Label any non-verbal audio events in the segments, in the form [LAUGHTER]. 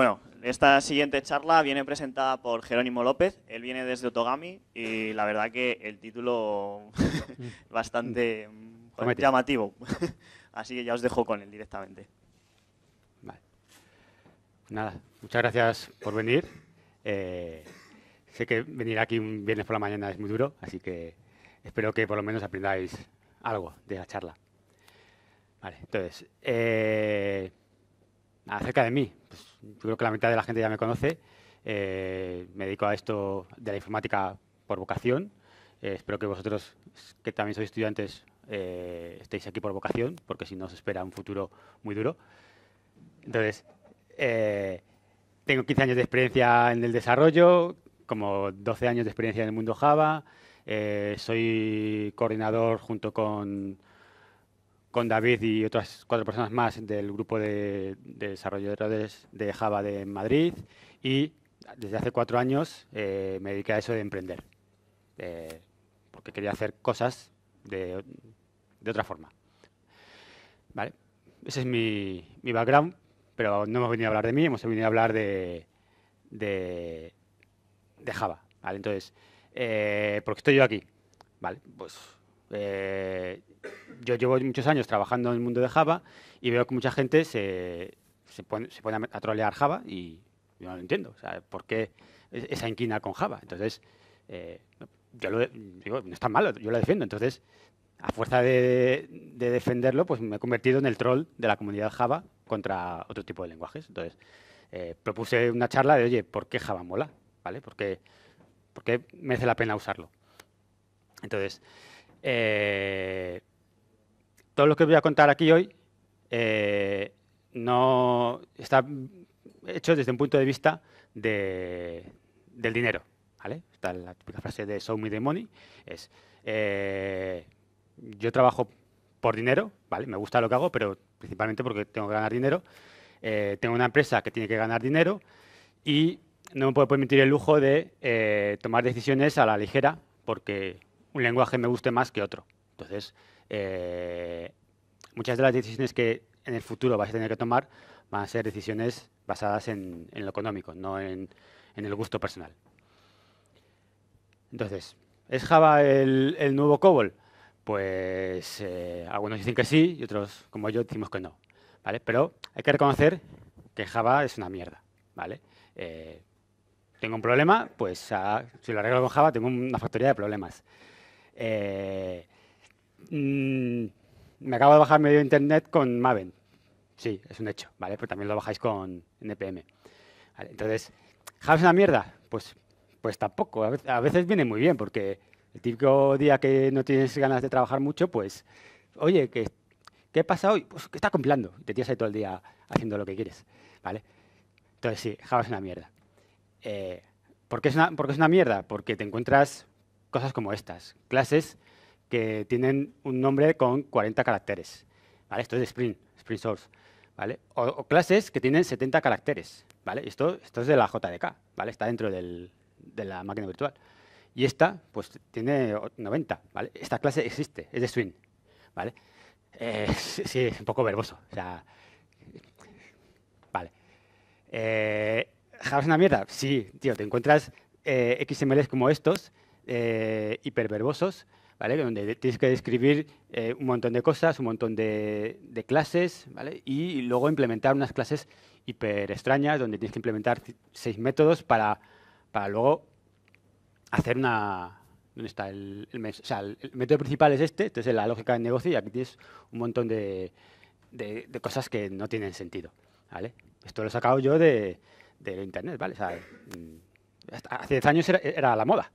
Bueno, esta siguiente charla viene presentada por Jerónimo López. Él viene desde Otogami y la verdad que el título es [LAUGHS] bastante mm, llamativo. [LAUGHS] Así que ya os dejo con él directamente. Nada, muchas gracias por venir. Eh, sé que venir aquí un viernes por la mañana es muy duro, así que espero que por lo menos aprendáis algo de la charla. Vale, entonces, eh, acerca de mí. Pues, creo que la mitad de la gente ya me conoce. Eh, me dedico a esto de la informática por vocación. Eh, espero que vosotros, que también sois estudiantes, eh, estéis aquí por vocación, porque si no os espera un futuro muy duro. Entonces, tengo 15 años de experiencia en el desarrollo, como 12 años de experiencia en el mundo Java. soy coordinador junto con con David y otras cuatro personas más del grupo de, de de Java de Madrid y desde hace cuatro años eh, me dediqué a eso de emprender, eh, porque quería hacer cosas de, otra forma. Vale. Ese es mi, mi, background, pero no hemos venido a hablar de mí, hemos venido a hablar de, de, Java. Entonces, eh, ¿por qué estoy yo aquí? Vale, pues yo llevo muchos años trabajando en el mundo de Java y veo que mucha gente se, pone, a trolear Java y yo no lo entiendo. ¿por qué esa inquina con Java? Entonces, eh, yo lo digo, no está malo, yo lo defiendo. Entonces, a fuerza de, defenderlo, pues me he convertido en el troll de la comunidad Java contra otro tipo de lenguajes. Entonces, eh, propuse una charla de, oye, ¿por qué Java mola? ¿Vale? ¿Por qué, merece la pena usarlo? Entonces, eh, todo lo que voy a contar aquí hoy eh, no está hecho desde un punto de vista del dinero. ¿vale? Está la típica frase de show me the money, es eh, yo trabajo por dinero, ¿vale? me gusta lo que hago, pero principalmente porque tengo que ganar dinero. Eh, tengo una empresa que tiene que ganar dinero y no me puedo permitir el lujo de tomar decisiones a la ligera porque un lenguaje me guste más que otro. Entonces, eh, muchas de las decisiones que en el futuro vais a tener que tomar van a ser decisiones basadas en, lo económico, no en, el gusto personal. Entonces, ¿es Java el, nuevo COBOL? Pues eh, algunos dicen que sí y otros, como yo, decimos que no. ¿vale? Pero hay que reconocer que Java es una mierda. ¿vale? Eh, tengo un problema, pues ah, si lo arreglo con Java tengo una factoría de problemas. Mm, me acabo de bajar medio internet con Maven. Sí, es un hecho, ¿vale? Pero también lo bajáis con NPM. entonces, ¿Java es una mierda? Pues, pues tampoco. A veces, viene muy bien, porque el típico día que no tienes ganas de trabajar mucho, pues, oye, ¿qué, qué pasa hoy? Pues que está compilando. Te tienes ahí todo el día haciendo lo que quieres, ¿vale? Entonces, sí, Java es una mierda. Eh, una, ¿Por qué es una mierda? Porque te encuentras cosas como estas. Clases que tienen un nombre con 40 caracteres. ¿vale? Esto es de Spring, Spring Source. ¿vale? O, clases que tienen 70 caracteres. ¿vale? Esto, esto es de la JDK, ¿vale? está dentro de la máquina virtual. Y esta pues, tiene 90. ¿vale? Esta clase existe, es de Swing. ¿vale? Eh, [LAUGHS] sí, es un poco verboso. O sea, vale. Eh, una mierda? Sí, tío, te encuentras eh, XMLs como estos, eh, hiperverbosos, donde tienes que describir eh, un montón de cosas, un montón de, clases, Y luego implementar unas clases hiper extrañas donde tienes que implementar seis métodos para, para luego hacer una... ¿Dónde está? El, método principal es este, entonces este la lógica de negocio y aquí tienes un montón de, cosas que no tienen sentido, ¿vale? Esto lo he sacado yo de, Internet, ¿vale? Mm, hace 10 años era la moda,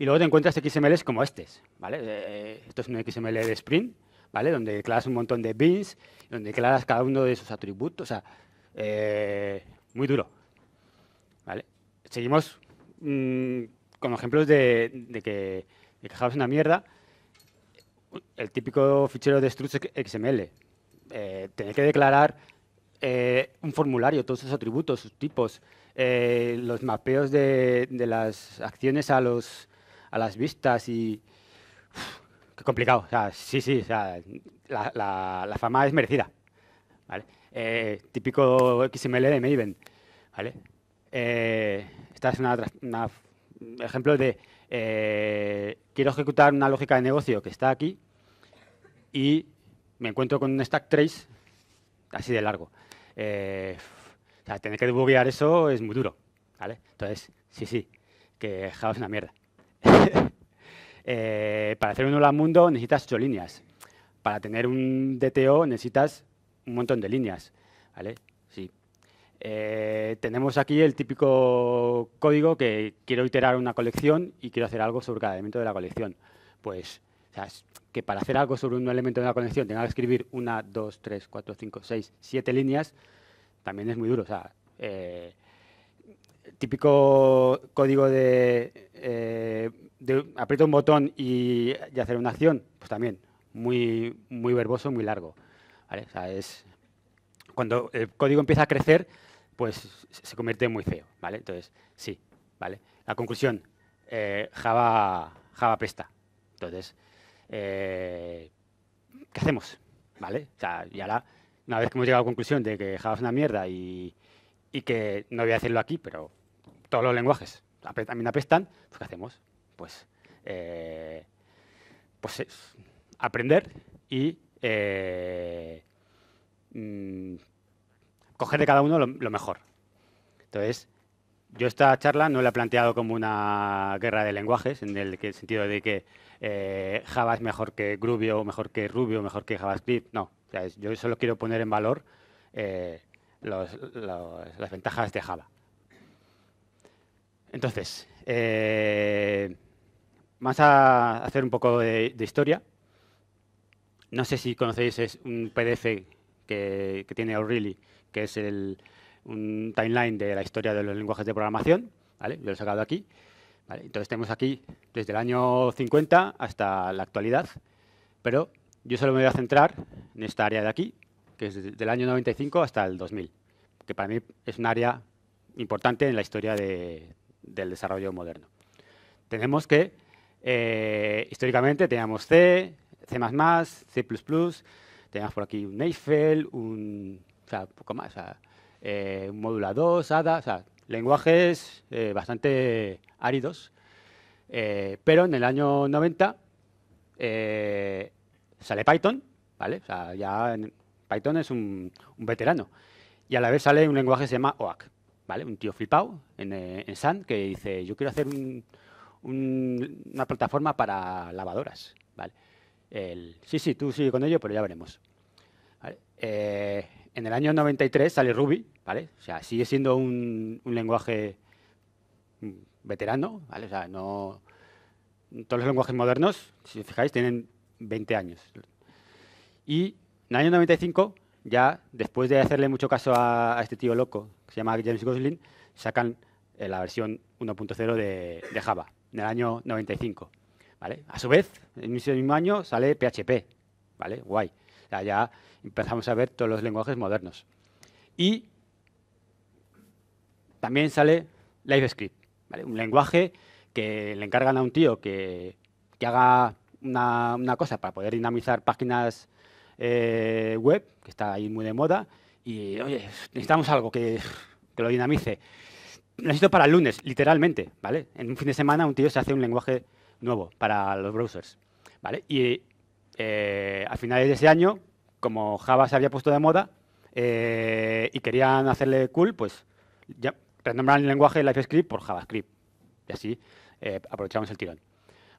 y luego te encuentras XMLs como estos, ¿vale? Eh, eh, esto es un XML de Sprint, ¿vale? Donde declaras un montón de bins, donde declaras cada uno de esos atributos, o sea, eh, muy duro, ¿vale? Seguimos mm, con ejemplos de, que, una mierda. El típico fichero de struts XML. tener que declarar un formulario, todos sus atributos, sus tipos, los mapeos de, las acciones a los a las vistas y... qué complicado. O sea, sí, sí, o sea, la, fama es merecida. ¿vale? Eh, típico XML de Maven. ¿vale? Eh, esta es un ejemplo de... Eh, quiero ejecutar una lógica de negocio que está aquí y me encuentro con un stack trace así de largo. tener que debuguear eso es muy duro, ¿vale? Entonces, sí, sí, que Java es una mierda. [LAUGHS] Eh, para hacer un hola mundo necesitas ocho líneas. Para tener un DTO necesitas un montón de líneas. ¿vale? Sí. Eh, tenemos aquí el típico código que quiero iterar una colección y quiero hacer algo sobre cada elemento de la colección. Pues que para hacer algo sobre un elemento de una colección tenga que escribir una, dos, tres, cuatro, cinco, seis, siete líneas, también es muy duro. Eh, típico código de, eh, un botón y, hacer una acción, pues también muy, muy verboso, muy largo. es, cuando el código empieza a crecer, pues se convierte en muy feo. ¿vale? Entonces, sí, ¿vale? La conclusión, eh, Java, Java presta. Entonces, eh, ¿qué hacemos? ¿Vale? O sea, y ahora, una vez que hemos llegado a la conclusión de que Java es una mierda y, y que no voy a decirlo aquí, pero todos los lenguajes también apestan, pues ¿qué hacemos? Pues, eh, pues aprender y eh, mm, coger de cada uno lo, mejor. Entonces, yo esta charla no la he planteado como una guerra de lenguajes, en el, sentido de que eh, Java es mejor que Groovy o mejor que Ruby o mejor que JavaScript. No, yo solo quiero poner en valor las ventajas de Java. Entonces, eh, vamos a hacer un poco de, historia. No sé si conocéis un PDF que, tiene O'Reilly, que es un timeline de la historia de los lenguajes de programación. lo he sacado aquí. Entonces tenemos aquí desde el año 50 hasta la actualidad, pero yo solo me voy a centrar en esta área de aquí, que es desde el año 95 hasta el 2000, que para mí es un área importante en la historia de, del desarrollo moderno. Tenemos que, eh, históricamente, teníamos C, C++, C++, teníamos por aquí un Eiffel, un, o sea, poco más, eh, un Módula 2, ADA, lenguajes eh, bastante áridos. pero en el año 90 sale Python, ¿vale? O sea, ya Python es un, un veterano. Y a la vez sale un lenguaje que se llama OAC, un tío flipado en, eh, en que dice, yo quiero hacer una plataforma para lavadoras, ¿vale? sí, sí, tú sigue con ello, pero ya veremos. Eh, en el año 93 sale Ruby, ¿vale? O sea, sigue siendo un, lenguaje veterano, ¿vale? no... Todos los lenguajes modernos, si os fijáis, tienen 20 años. Y en el año 95, ya después de hacerle mucho caso a este tío loco se llama James Gosling, sacan eh, la versión 1.0 de, Java, en el año 95. A su vez, en ese mismo año sale PHP. ¿vale? Guay. ya empezamos a ver todos los lenguajes modernos. Y también sale LiveScript, un lenguaje que le encargan a un tío que, haga una, cosa para poder dinamizar páginas eh, web, que está ahí muy de moda, y, oye, necesitamos algo que, lo dinamice. Necesito para el lunes, literalmente, ¿vale? En un fin de semana un tío se hace un lenguaje nuevo para los browsers, ¿vale? Y eh, a finales de ese año, como Java se había puesto de moda eh, y querían hacerle cool, pues ya renombraron el lenguaje LiveScript por JavaScript. Y así eh, aprovechamos el tirón.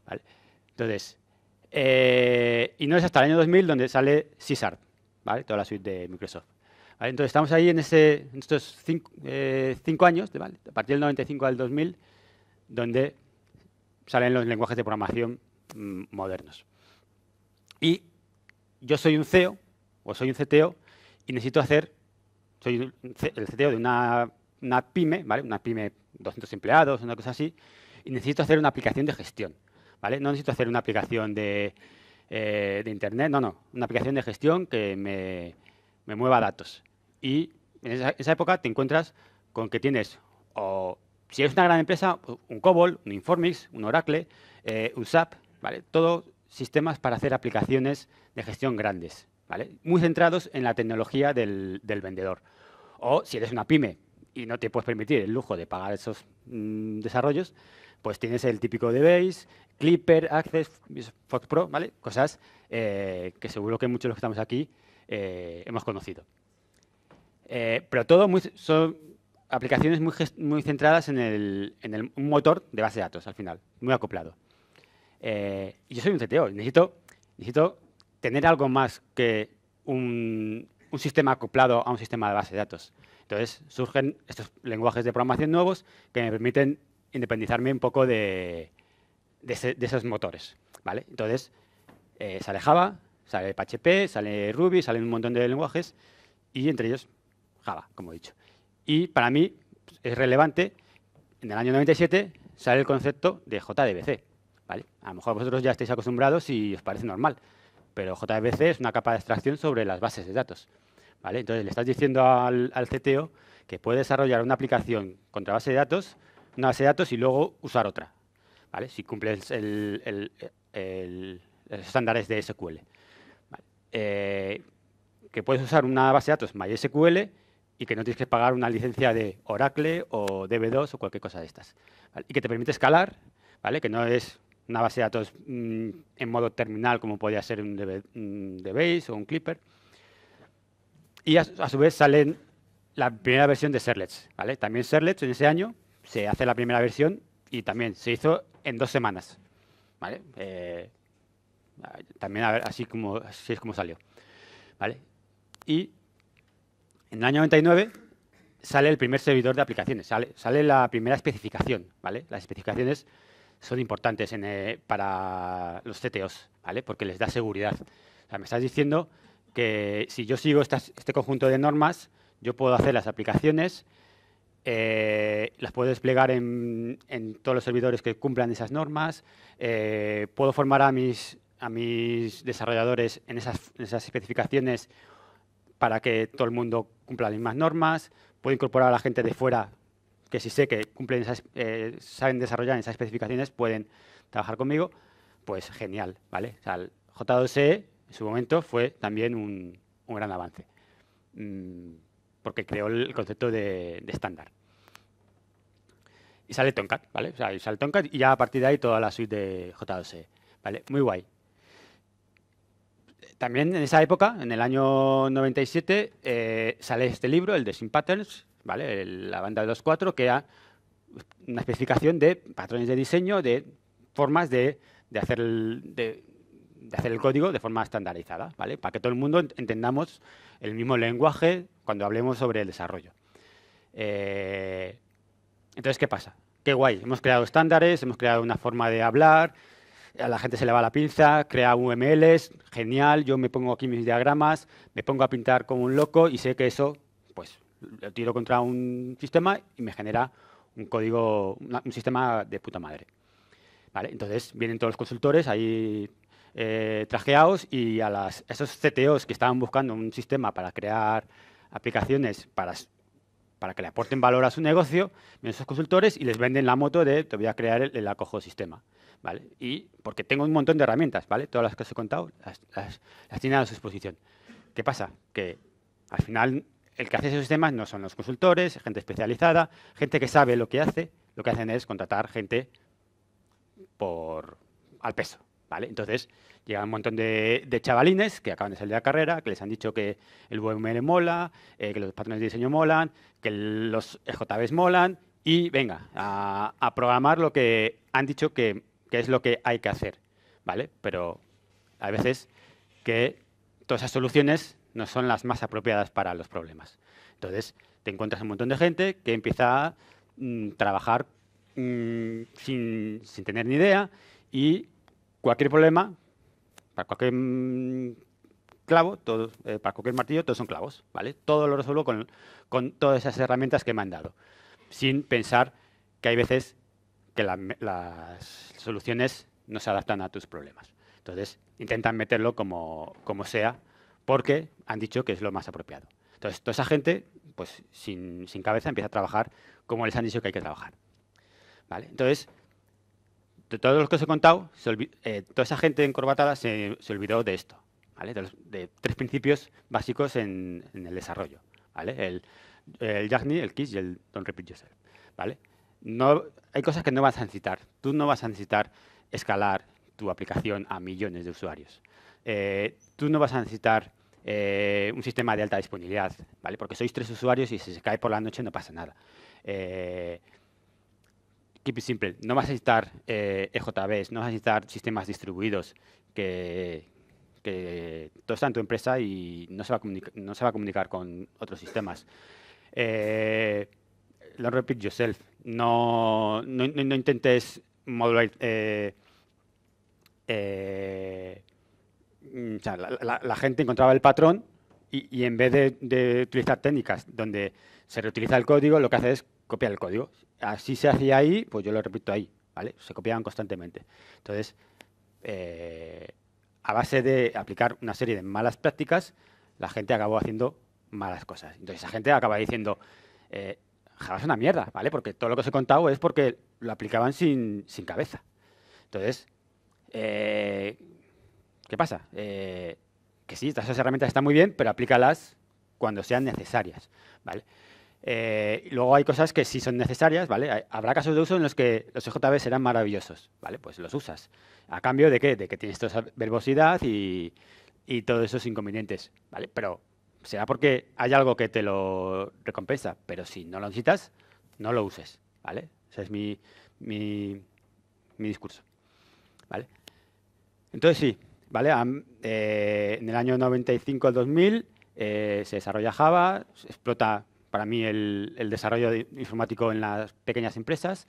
¿vale? Entonces, y no es hasta el año 2000 donde sale C ¿vale? toda la suite de Microsoft. Entonces estamos ahí en, estos cinco, eh, años, a partir del 95 al 2000, donde salen los lenguajes de programación mm, modernos. Y yo soy un CEO o soy un CTO y necesito hacer, soy el CTO de una, pyme, una pyme 200 empleados, una cosa así, y necesito hacer una aplicación de gestión. No necesito hacer una aplicación eh, de, Internet, no, no, una aplicación de gestión que me, me mueva datos y en esa, época te encuentras con que tienes, o si eres una gran empresa, un COBOL, un Informix, un Oracle, eh, un SAP, ¿vale? Todos sistemas para hacer aplicaciones de gestión grandes, ¿vale? Muy centrados en la tecnología del, vendedor. O si eres una pyme y no te puedes permitir el lujo de pagar esos mm, desarrollos, pues tienes el típico de Clipper, Access, Fox Pro, ¿vale? Cosas eh, que seguro que muchos de los que estamos aquí eh, hemos conocido. Eh, pero todo muy, son aplicaciones muy, muy centradas en, el, en el, un motor de base de datos al final, muy acoplado. Eh, yo soy un CTO, necesito, necesito tener algo más que un, un, sistema acoplado a un sistema de base de datos. Entonces surgen estos lenguajes de programación nuevos que me permiten independizarme un poco de, de, esos motores. ¿vale? Entonces eh, sale Java, sale PHP, sale Ruby, sale un montón de lenguajes y entre ellos Java, como he dicho. Y para mí es relevante, en el año 97 sale el concepto de JDBC. ¿vale? A lo mejor vosotros ya estáis acostumbrados y os parece normal, pero JDBC es una capa de extracción sobre las bases de datos. ¿vale? Entonces le estás diciendo al, CTO que puede desarrollar una aplicación contra base de datos, una base de datos y luego usar otra. ¿vale? Si cumples los estándares de SQL. Eh, que puedes usar una base de datos MySQL y que no tienes que pagar una licencia de Oracle o DB2 o cualquier cosa de estas. Y que te permite escalar, ¿vale? que no es una base de datos mm, en modo terminal como podría ser un, DB, o un Clipper. Y a, su vez salen la primera versión de Serlets. ¿vale? También Serlets en ese año se hace la primera versión y también se hizo en dos semanas. Eh, también a ver, así, así es como salió. Y en el año 99 sale el primer servidor de aplicaciones, sale, la primera especificación, ¿vale? Las especificaciones son importantes eh, para los CTOs, ¿vale? Porque les da seguridad. me estás diciendo que si yo sigo este conjunto de normas, yo puedo hacer las aplicaciones, eh, las puedo desplegar en, todos los servidores que cumplan esas normas, eh, puedo formar a mis, desarrolladores en en esas especificaciones para que todo el mundo cumpla las mismas normas. Puedo incorporar a la gente de fuera que si sé que cumplen esas, eh, saben desarrollar esas especificaciones, pueden trabajar conmigo, pues genial, ¿vale? O sea, J2E en su momento fue también un, gran avance, mm, porque creó el concepto de estándar. Y sale Tomcat, ¿vale? y sale Tomcat y ya a partir de ahí toda la suite de J2E, ¿vale? Muy guay. También en esa época, en el año 97, eh, sale este libro, el de Patterns, ¿vale? la banda de los cuatro, que era una especificación de patrones de diseño, de formas de, hacer, el, código de forma estandarizada, ¿vale? Para que todo el mundo entendamos el mismo lenguaje cuando hablemos sobre el desarrollo. Eh, entonces, ¿qué pasa? Qué guay, hemos creado estándares, hemos creado una forma de hablar, a la gente se le va la pinza, crea UMLs, genial, yo me pongo aquí mis diagramas, me pongo a pintar como un loco y sé que eso, pues, lo tiro contra un sistema y me genera un código, un sistema de puta madre. Vale, entonces vienen todos los consultores ahí eh, trajeados y a esos CTOs que estaban buscando un sistema para crear aplicaciones para, que le aporten valor a su negocio, vienen esos consultores y les venden la moto de te voy a crear el, el acojo sistema. ¿vale? Y porque tengo un montón de herramientas, ¿vale? Todas las que os he contado las, las, a su disposición. ¿Qué pasa? Que al final el que hace esos sistemas no son los consultores, gente especializada, gente que sabe lo que hace, lo que hacen es contratar gente por al peso, ¿vale? Entonces, llega un montón de, chavalines que acaban de salir de la carrera, que les han dicho que el VML mola, eh, que los patrones de diseño molan, que los EJBs molan, y venga, a programar lo que han dicho que que es lo que hay que hacer, ¿vale? Pero a veces que todas esas soluciones no son las más apropiadas para los problemas. Entonces, te encuentras un montón de gente que empieza a mm, trabajar mm, sin, tener ni idea y cualquier problema, para cualquier mm, clavo, eh, para cualquier martillo, todos son clavos, ¿vale? Todo lo resuelvo con, con todas esas herramientas que me han dado, sin pensar que hay veces que las soluciones no se adaptan a tus problemas. Entonces, intentan meterlo como, sea, porque han dicho que es lo más apropiado. Entonces, toda esa gente, pues sin, cabeza, empieza a trabajar como les han dicho que hay que trabajar. ¿Vale? Entonces, de todos los que os he contado, eh, toda esa gente encorbatada se, se olvidó de esto, de, tres principios básicos en, el desarrollo. El, el el KISS y el Don't Repeat Yourself. ¿vale? No hay cosas que no vas a necesitar. Tú no vas a necesitar escalar tu aplicación a millones de usuarios. Eh, tú no vas a necesitar eh, un sistema de alta disponibilidad, ¿vale? Porque sois tres usuarios y si se cae por la noche no pasa nada. Eh, keep it simple. No vas a necesitar EJBs, e no vas a necesitar sistemas distribuidos que, todo está en tu empresa y no se va a, no se va a comunicar con otros sistemas. Lo repeat yourself. No, no, intentes modular. Eh, eh, la, gente encontraba el patrón y, en vez de, utilizar técnicas donde se reutiliza el código, lo que hace es copiar el código. Así se hacía ahí, pues yo lo repito ahí, ¿vale? Se copiaban constantemente. Entonces, eh, a base de aplicar una serie de malas prácticas, la gente acabó haciendo malas cosas. Entonces, esa gente acaba diciendo, Java es una mierda, ¿vale? Porque todo lo que os he contado es porque lo aplicaban sin, cabeza. Entonces, eh, ¿qué pasa? Eh, que sí, estas herramientas están muy bien, pero aplícalas cuando sean necesarias, ¿vale? Eh, luego hay cosas que sí son necesarias, ¿vale? Habrá casos de uso en los que los EJB serán maravillosos, ¿vale? Pues los usas. ¿A cambio de qué? De que tienes toda esa verbosidad y, y todos esos inconvenientes, ¿vale? Pero será porque hay algo que te lo recompensa, pero si no lo necesitas, no lo uses, ¿vale? Ese es mi, mi, discurso, Entonces sí, ¿vale? Eh, en el año 95 al 2000 eh, se desarrolla Java, explota para mí el, desarrollo informático en las pequeñas empresas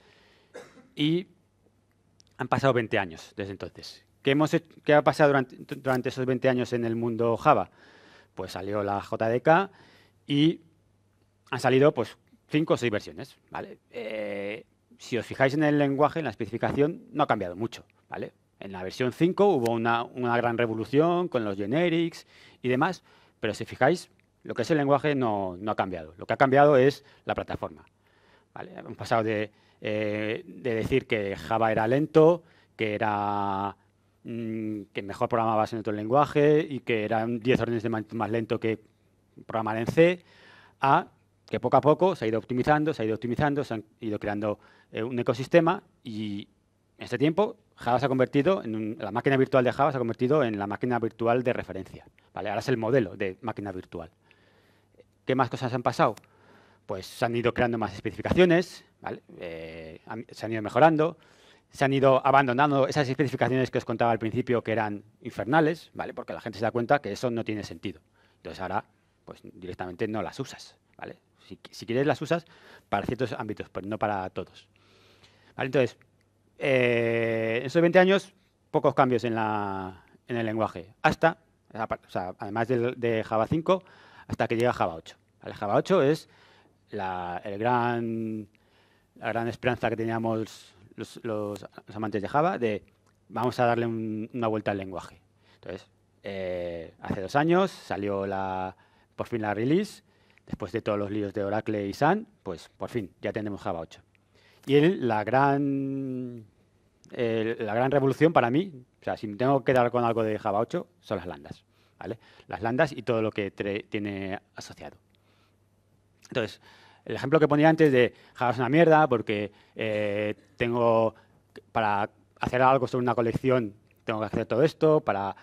y han pasado 20 años desde entonces. ¿Qué, hemos, qué ha pasado durante esos 20 años en el mundo Java? pues salió la JDK y han salido pues cinco o seis versiones, ¿vale? Eh, si os fijáis en el lenguaje, en la especificación, no ha cambiado mucho, ¿vale? En la versión 5 hubo una, gran revolución con los generics y demás, pero si fijáis, lo que es el lenguaje no, ha cambiado. Lo que ha cambiado es la plataforma. ¿vale? Hemos pasado de, eh, de decir que Java era lento, que era Mm, que mejor programabas en otro lenguaje y que eran 10 órdenes de magnitud más lento que programar en C, a que poco a poco se ha ido optimizando, se ha ido optimizando, se han ido creando eh, un ecosistema y en este tiempo Java se ha convertido en la máquina virtual de Java se ha convertido en la máquina virtual de referencia. ¿vale? Ahora es el modelo de máquina virtual. ¿Qué más cosas han pasado? Pues se han ido creando más especificaciones, eh, se han ido mejorando, se han ido abandonando esas especificaciones que os contaba al principio que eran infernales, ¿vale? Porque la gente se da cuenta que eso no tiene sentido. Entonces ahora, pues directamente no las usas, ¿vale? Si, quieres las usas para ciertos ámbitos, pero no para todos. Entonces, eh, en esos 20 años, pocos cambios en, la, en el lenguaje. Hasta, además de, Java 5, hasta que llega Java 8. Java 8 es la, el gran, la gran esperanza que teníamos los, amantes de Java de vamos a darle una vuelta al lenguaje. Entonces, eh, hace dos años salió la, por fin la release, después de todos los líos de Oracle y SAN, pues por fin ya tenemos Java 8. Y la, gran, la gran revolución para mí, o sea, si me tengo que dar con algo de Java 8, son las landas. ¿vale? Las landas y todo lo que tiene asociado. Entonces, el ejemplo que ponía antes de Java es una mierda porque eh, tengo, para hacer algo sobre una colección tengo que hacer todo esto, para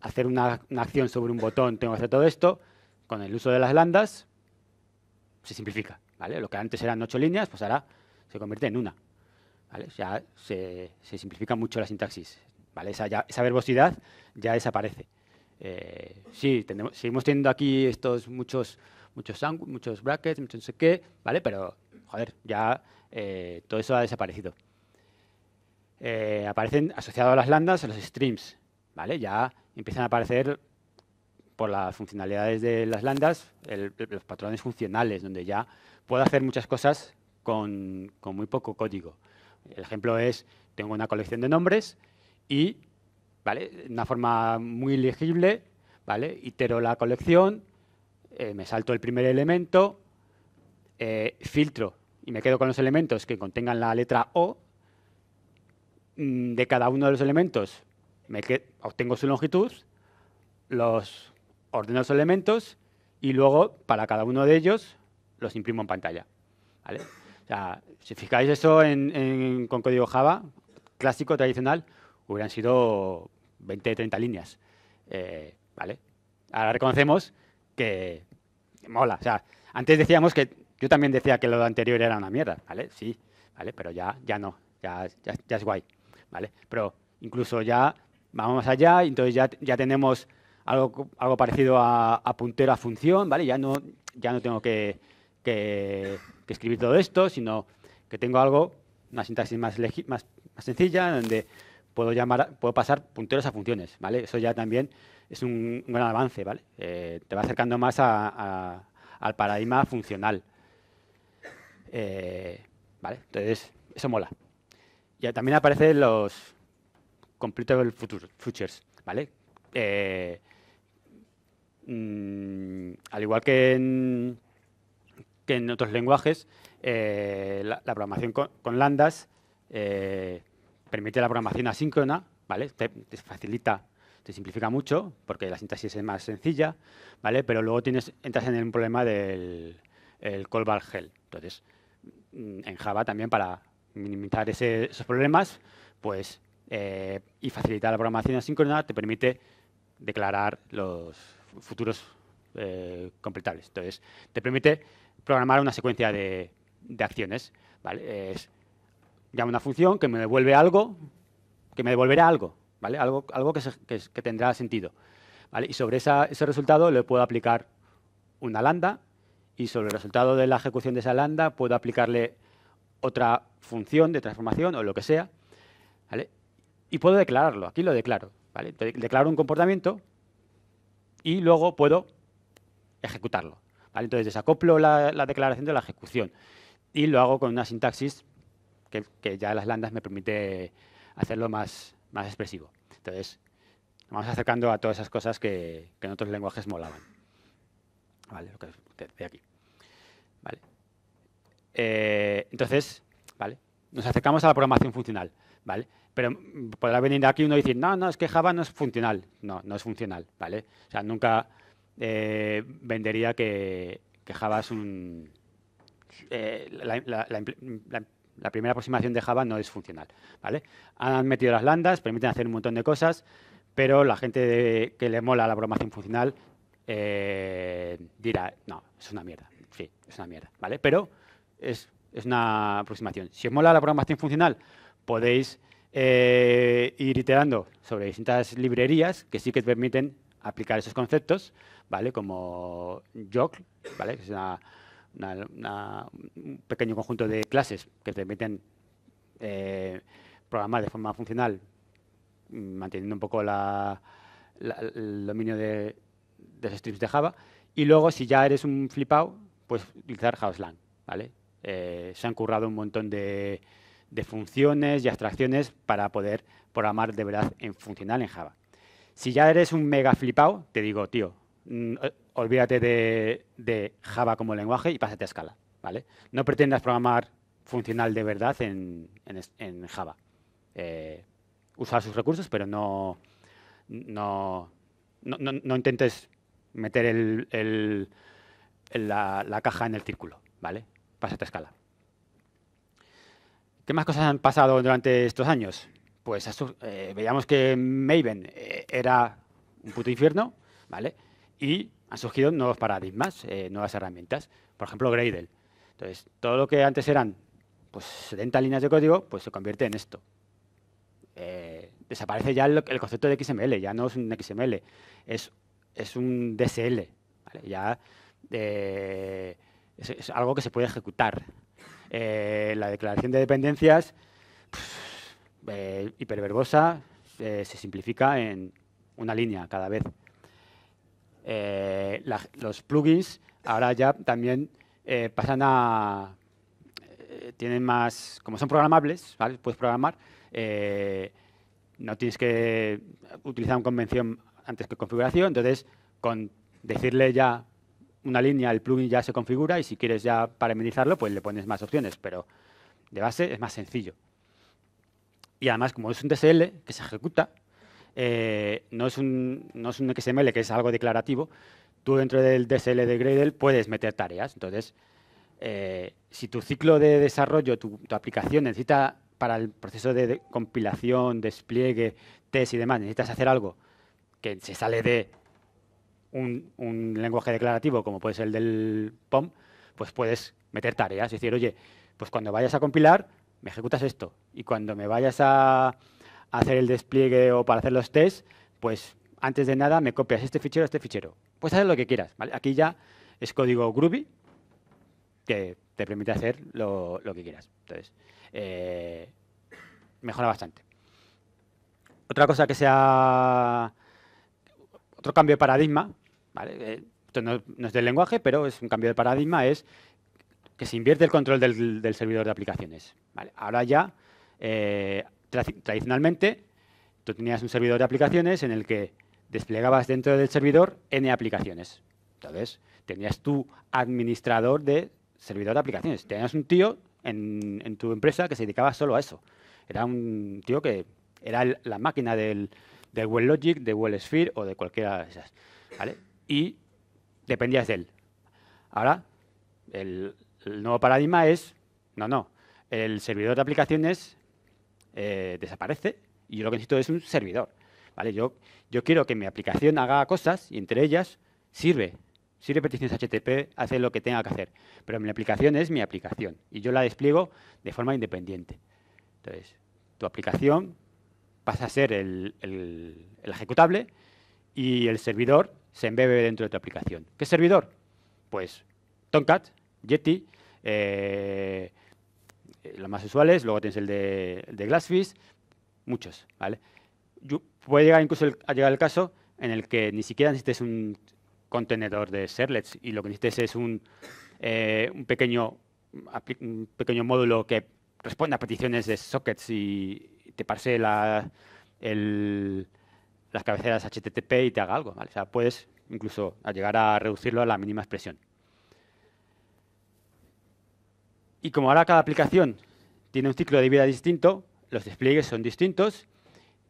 hacer una, acción sobre un botón tengo que hacer todo esto, con el uso de las lambdas se simplifica. ¿vale? Lo que antes eran ocho líneas, pues ahora se convierte en una. Ya se, simplifica mucho la sintaxis. ¿vale? Esa, verbosidad ya desaparece. Eh, sí, seguimos teniendo aquí estos muchos muchos, muchos brackets, no sé qué, ¿vale? Pero, joder, ya eh, todo eso ha desaparecido. Eh, aparecen asociados a las lambdas los streams, ¿vale? Ya empiezan a aparecer por las funcionalidades de las lambdas los patrones funcionales, donde ya puedo hacer muchas cosas con, con muy poco código. El ejemplo es, tengo una colección de nombres y, ¿vale? una forma muy legible, ¿vale? Itero la colección, eh, me salto el primer elemento, eh, filtro y me quedo con los elementos que contengan la letra O. Mm, de cada uno de los elementos obtengo su longitud, los ordeno los elementos y luego para cada uno de ellos los imprimo en pantalla. si fijáis eso con código Java clásico, tradicional, hubieran sido 20, 30 líneas. Eh, ¿vale? Ahora reconocemos que mola. O sea, antes decíamos que yo también decía que lo anterior era una mierda, ¿vale? Sí, ¿vale? Pero ya, ya no, ya, ya, es guay, ¿vale? Pero incluso ya vamos más allá, entonces ya, ya tenemos algo, algo parecido a, puntero a función, ¿vale? Ya no, ya no tengo que, escribir todo esto, sino que tengo algo, una sintaxis más, más, más sencilla, donde puedo llamar, puedo pasar punteros a funciones, ¿vale? Eso ya también es un, gran avance, ¿vale? Eh, te va acercando más al paradigma funcional. Eh, ¿Vale? Entonces, eso mola. Y también aparecen los Completable Futures, ¿vale? Eh, mm, al igual que en, que en otros lenguajes, la, programación con, lambdas permite la programación asíncrona, ¿vale? te, facilita te simplifica mucho, porque la sintaxis es más sencilla, ¿vale? Pero luego entras en un problema del el callback. Entonces, mm, en Java también para minimizar esos problemas, pues, eh, y facilitar la programación asíncrona, te permite declarar los futuros eh, completables. Entonces, te permite programar una secuencia de, acciones, ¿vale? Es, llamo una función que me devuelve algo, que me devolverá algo, algo, que, tendrá sentido. Y sobre ese resultado le puedo aplicar una lambda y sobre el resultado de la ejecución de esa lambda puedo aplicarle otra función de transformación o lo que sea. Y puedo declararlo, aquí lo declaro. Declaro un comportamiento y luego puedo ejecutarlo. Entonces desacoplo la, declaración de la ejecución y lo hago con una sintaxis que, ya las lambdas me permite hacerlo más, más expresivo. Entonces, vamos acercando a todas esas cosas que, en otros lenguajes molaban. Vale, lo que aquí. Vale. Eh, entonces, vale, nos acercamos a la programación funcional, ¿vale? Pero podrá venir de aquí uno y decir, no, no, es que Java no es funcional. No, no es funcional, ¿vale? O sea, nunca eh, vendería que, Java es un... Eh, la primera aproximación de Java no es funcional. ¿vale? Han metido las landas, permiten hacer un montón de cosas, pero la gente que le mola la programación funcional eh, dirá, no, es una mierda. Sí, es una mierda. ¿vale? Pero es, una aproximación. Si os mola la programación funcional, podéis eh, ir iterando sobre distintas librerías que sí que permiten aplicar esos conceptos, ¿vale? Como Jock, ¿vale? un pequeño conjunto de clases que te permiten eh, programar de forma funcional, mm, manteniendo un poco el dominio de, los strips de Java. Y luego, si ya eres un out pues utilizar Haslang ¿vale? Eh, se han currado un montón de, funciones y abstracciones para poder programar de verdad en funcional en Java. Si ya eres un mega out te digo, tío, mm, eh, olvídate de, Java como lenguaje y pásate a escala. ¿vale? No pretendas programar funcional de verdad en, Java. Eh, usa sus recursos, pero no, no, intentes meter la, caja en el círculo, ¿vale? Pásate a escala. ¿Qué más cosas han pasado durante estos años? Pues eh, veíamos que Maven eh, era un puto infierno, ¿vale? Y han surgido nuevos paradigmas, eh, nuevas herramientas. Por ejemplo, Gradle. Entonces, todo lo que antes eran pues, 70 líneas de código, pues se convierte en esto. Eh, desaparece ya el, concepto de XML, ya no es un XML, es, es un DSL. Ya eh, es, algo que se puede ejecutar. la declaración de dependencias, hiperverbosa, se simplifica en una línea cada vez. Eh, los plugins ahora ya también eh, pasan a... Eh, tienen más... Como son programables, ¿vale? puedes programar, no tienes que utilizar una convención antes que configuración, entonces con decirle ya una línea, el plugin ya se configura y si quieres ya parametrizarlo, pues le pones más opciones, pero de base es más sencillo. Y además, como es un DSL que se ejecuta, eh, no, es un, XML que es algo declarativo, tú dentro del DSL de Gradle puedes meter tareas. Entonces, eh, si tu ciclo de desarrollo, tu, aplicación necesita para el proceso de, compilación, despliegue, test y demás, necesitas hacer algo que se sale de un, un, lenguaje declarativo como puede ser el del POM, pues puedes meter tareas y decir, oye, pues cuando vayas a compilar, me ejecutas esto. Y cuando me vayas a, hacer el despliegue o para hacer los tests, pues antes de nada me copias este fichero, este fichero. Puedes hacer lo que quieras. Aquí ya es código Groovy que te permite hacer lo, que quieras. Entonces, eh, mejora bastante. Otra cosa que sea otro cambio de paradigma, ¿vale? Eh, esto no, es del lenguaje, pero es un cambio de paradigma, es que se invierte el control del, servidor de aplicaciones. Ahora ya eh, tradicionalmente, tú tenías un servidor de aplicaciones en el que desplegabas dentro del servidor N aplicaciones. Entonces, tenías tu administrador de servidor de aplicaciones. Tenías un tío en, tu empresa que se dedicaba solo a eso. Era un tío que era la máquina del, Well Logic, de Sphere o de cualquiera de esas. Y dependías de él. Ahora, el nuevo paradigma es, no, no, el servidor de aplicaciones eh, desaparece y yo lo que necesito es un servidor. ¿vale? Yo, yo quiero que mi aplicación haga cosas y entre ellas sirve. Sirve peticiones HTTP, hace lo que tenga que hacer. Pero mi aplicación es mi aplicación y yo la despliego de forma independiente. Entonces, tu aplicación pasa a ser el, ejecutable y el servidor se embebe dentro de tu aplicación. ¿Qué servidor? Pues Tomcat, Yeti, eh, eh, los más usuales, luego tienes el de, de Glassfish, muchos, ¿vale? Yo, puede llegar incluso a llegar al caso en el que ni siquiera necesites un contenedor de servlets y lo que necesites es un, eh, un, pequeño, un pequeño módulo que responda a peticiones de sockets y te parse la, el, las cabeceras HTTP y te haga algo, ¿vale? O sea, puedes incluso llegar a reducirlo a la mínima expresión. Y como ahora cada aplicación tiene un ciclo de vida distinto, los despliegues son distintos,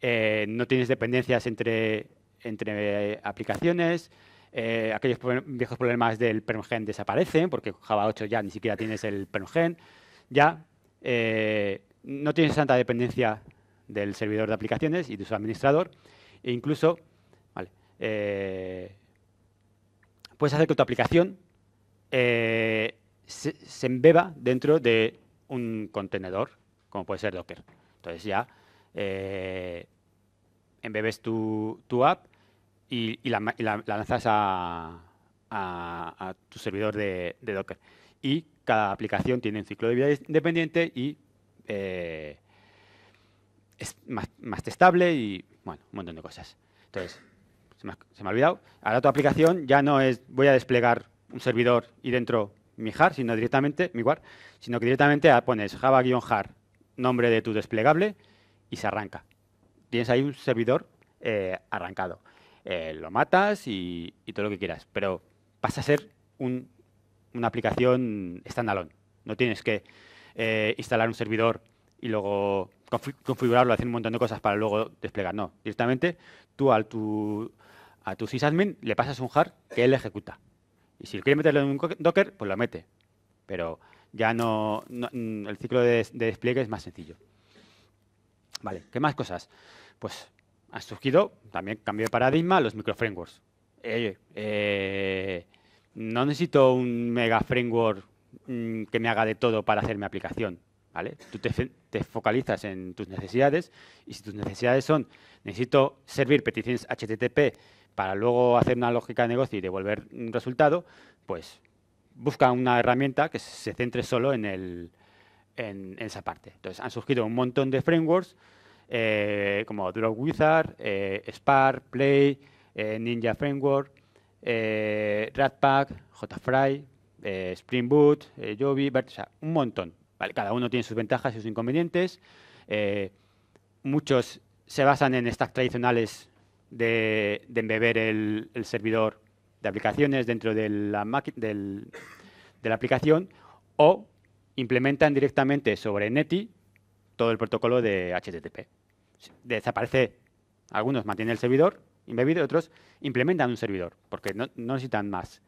eh, no tienes dependencias entre, entre eh, aplicaciones, eh, aquellos viejos problemas del permgen desaparecen, porque Java 8 ya ni siquiera tienes el permgen, ya no tienes tanta dependencia del servidor de aplicaciones y de su administrador, e incluso puedes hacer que tu aplicación se, embeba dentro de un contenedor, como puede ser Docker. Entonces ya eh, embebes tu, app y, la, lanzas a, tu servidor de, Docker. Y cada aplicación tiene un ciclo de vida independiente y eh, es más, testable y bueno, un montón de cosas. Entonces, se se me ha olvidado. Ahora tu aplicación ya no es voy a desplegar un servidor y dentro mi jar, sino directamente, mi guard, sino que directamente pones java-jar, nombre de tu desplegable y se arranca. Tienes ahí un servidor eh, arrancado. Eh, lo matas y, todo lo que quieras, pero pasa a ser un, una aplicación standalone. No tienes que eh, instalar un servidor y luego configurarlo, hacer un montón de cosas para luego desplegar. No, directamente tú al tu, a tu sysadmin le pasas un jar que él ejecuta. Y si quiere meterlo en un Docker, pues lo mete. Pero ya no, mm, el ciclo de, despliegue es más sencillo. Vale, ¿qué más cosas? Pues ha surgido también cambio de paradigma los microframeworks. Eh, eh no necesito un mega framework mm, que me haga de todo para hacer mi aplicación. ¿vale? Tú te, focalizas en tus necesidades y si tus necesidades son, necesito servir peticiones HTTP para luego hacer una lógica de negocio y devolver un resultado, pues busca una herramienta que se centre solo en, esa parte. Entonces, han surgido un montón de frameworks eh, como Drop Wizard, eh, Spark, Play, eh, Ninja Framework, Ratpack, JFry, Spring Boot, Joby, un montón cada uno tiene sus ventajas y sus inconvenientes. Eh, muchos se basan en estas tradicionales de, embeber el, servidor de aplicaciones dentro de la, de la aplicación o implementan directamente sobre Neti todo el protocolo de HTTP. Desaparece, algunos mantienen el servidor embebido, otros implementan un servidor porque no necesitan más.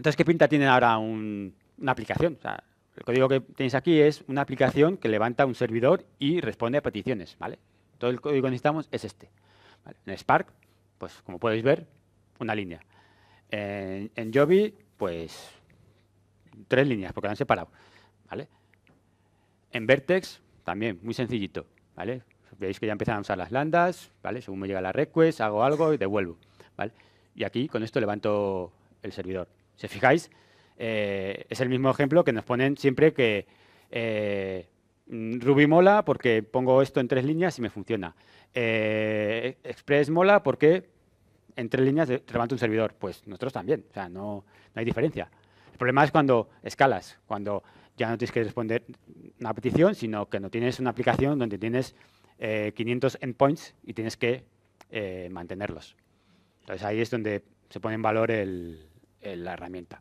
Entonces, ¿qué pinta tiene ahora una aplicación? el código que tenéis aquí es una aplicación que levanta un servidor y responde a peticiones, ¿vale? Todo el código que necesitamos es este. En Spark, pues como podéis ver, una línea. En, en pues tres líneas, porque lo han separado, ¿vale? En Vertex, también, muy sencillito, ¿vale? Veis que ya empezamos a usar las landas, ¿vale? Según me llega la request, hago algo y devuelvo, ¿vale? Y aquí, con esto, levanto el servidor. Si fijáis, eh, es el mismo ejemplo que nos ponen siempre que eh, Ruby mola porque pongo esto en tres líneas y me funciona. Eh, Express mola porque en tres líneas levanta un servidor. Pues nosotros también, o sea, no, no hay diferencia. El problema es cuando escalas, cuando ya no tienes que responder una petición, sino que no tienes una aplicación donde tienes eh, 500 endpoints y tienes que mantenerlos. Entonces ahí es donde se pone en valor el, eh, la herramienta.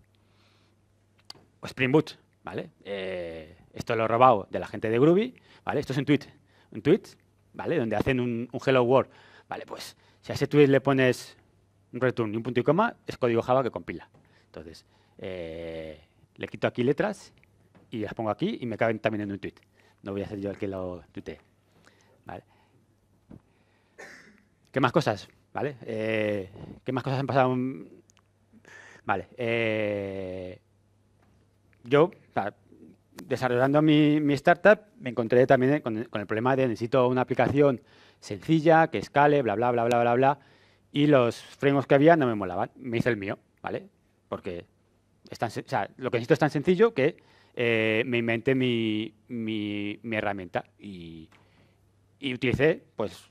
Spring Boot, ¿vale? Eh, esto lo he robado de la gente de Groovy, ¿vale? Esto es un tweet, un tweet, ¿vale? Donde hacen un, hello world, ¿vale? Pues si a ese tweet le pones un return y un punto y coma, es código Java que compila. Entonces, eh, le quito aquí letras y las pongo aquí y me caben también en un tweet. No voy a ser yo el que lo tuitee. ¿Vale? ¿Qué más cosas? ¿Vale? ¿Qué más cosas han pasado Vale. Eh, yo, desarrollando mi, startup, me encontré también con, el problema de necesito una aplicación sencilla, que escale, bla, bla, bla, bla, bla, bla. Y los frameworks que había no me molaban. Me hice el mío, ¿vale? Porque lo que necesito es tan sencillo que eh, me inventé mi, herramienta y, utilicé pues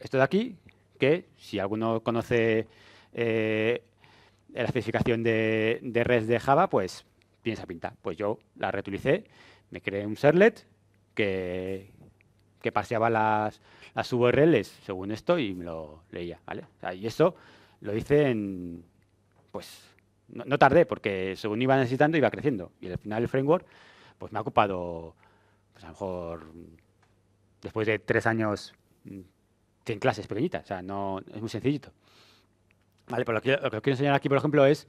esto de aquí, que si alguno conoce eh, la especificación de, de red de Java, pues piensa pintar, Pues yo la reutilicé, me creé un serlet que, que paseaba las, las, URLs según esto y me lo leía, ¿vale? y eso lo hice en, pues, no, tardé porque según iba necesitando iba creciendo. Y al final el framework, pues me ha ocupado, pues a lo mejor, después de tres años, 100 mm, clases pequeñitas. O sea, no, es muy sencillito lo que, quiero enseñar aquí, por ejemplo, es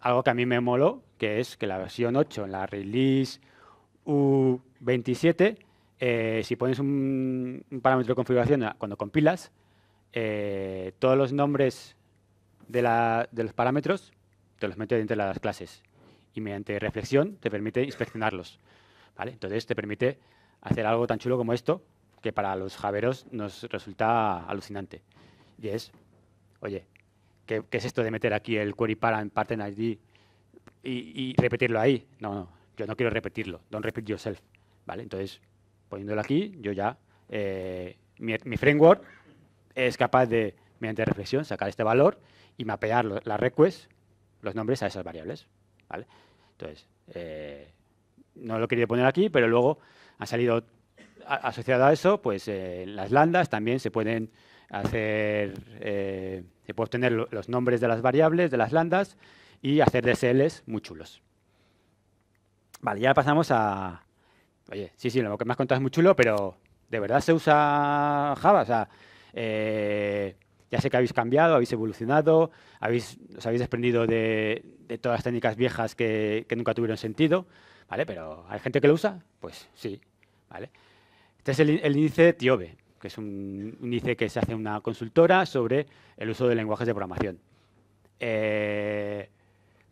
algo que a mí me moló, que es que la versión 8, en la release U27, eh, si pones un, parámetro de configuración cuando compilas, eh, todos los nombres de, los parámetros te los metes dentro de las clases. Y mediante reflexión te permite inspeccionarlos. ¿vale? Entonces te permite hacer algo tan chulo como esto, que para los javeros nos resulta alucinante. Y es, oye, ¿Qué, es esto de meter aquí el query en pattern ID y, y, repetirlo ahí? No, no, yo no quiero repetirlo. Don't repeat yourself. ¿Vale? Entonces, poniéndolo aquí, yo ya, eh, mi, framework es capaz de, mediante reflexión, sacar este valor y mapear la las requests, los nombres a esas variables. ¿Vale? Entonces, eh, no lo quería poner aquí, pero luego ha salido asociado a eso, pues eh, las lambdas también se pueden hacer, eh, se puede obtener los nombres de las variables, de las lambdas, y hacer DSLs muy chulos. Vale, ya pasamos a... Oye, sí, sí, lo que me has contado es muy chulo, pero ¿de verdad se usa Java? O sea, eh, ya sé que habéis cambiado, habéis evolucionado, habéis, os habéis desprendido de, todas las técnicas viejas que, nunca tuvieron sentido, ¿vale? Pero ¿hay gente que lo usa? Pues sí, ¿vale? Este es el, el índice Tiobe que es un índice que se hace una consultora sobre el uso de lenguajes de programación. Eh,